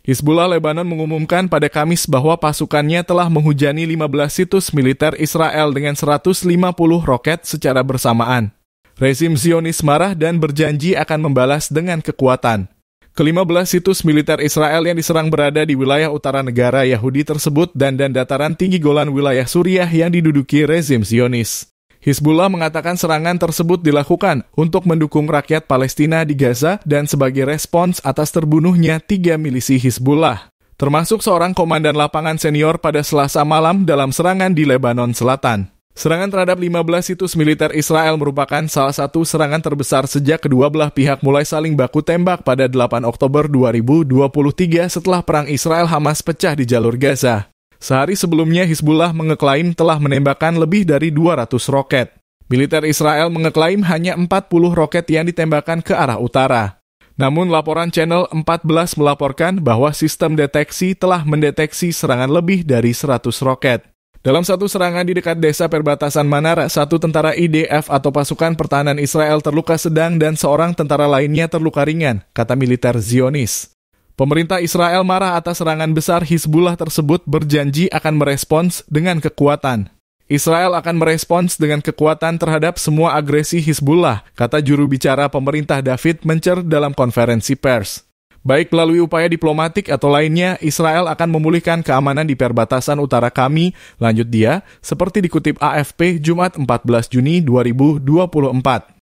Hizbullah Lebanon mengumumkan pada Kamis bahwa pasukannya telah menghujani 15 situs militer Israel dengan 150 roket secara bersamaan. Rezim Zionis marah dan berjanji akan membalas dengan kekuatan. Kelima belas situs militer Israel yang diserang berada di wilayah utara negara Yahudi tersebut dan dan dataran tinggi Golan wilayah Suriah yang diduduki rezim Zionis. Hizbullah mengatakan serangan tersebut dilakukan untuk mendukung rakyat Palestina di Gaza dan sebagai respons atas terbunuhnya tiga milisi Hizbullah, termasuk seorang komandan lapangan senior pada selasa malam dalam serangan di Lebanon Selatan. Serangan terhadap 15 situs militer Israel merupakan salah satu serangan terbesar sejak kedua belah pihak mulai saling baku tembak pada 8 Oktober 2023 setelah perang Israel-Hamas pecah di jalur Gaza. Sehari sebelumnya Hizbullah mengeklaim telah menembakkan lebih dari 200 roket. Militer Israel mengeklaim hanya 40 roket yang ditembakkan ke arah utara. Namun laporan Channel 14 melaporkan bahwa sistem deteksi telah mendeteksi serangan lebih dari 100 roket. Dalam satu serangan di dekat desa perbatasan Manara, satu tentara IDF atau pasukan pertahanan Israel terluka sedang dan seorang tentara lainnya terluka ringan, kata militer Zionis. Pemerintah Israel marah atas serangan besar Hizbullah tersebut berjanji akan merespons dengan kekuatan. Israel akan merespons dengan kekuatan terhadap semua agresi Hizbullah, kata juru bicara pemerintah David Mencer dalam konferensi pers. Baik melalui upaya diplomatik atau lainnya, Israel akan memulihkan keamanan di perbatasan utara kami, lanjut dia, seperti dikutip AFP Jumat 14 Juni 2024.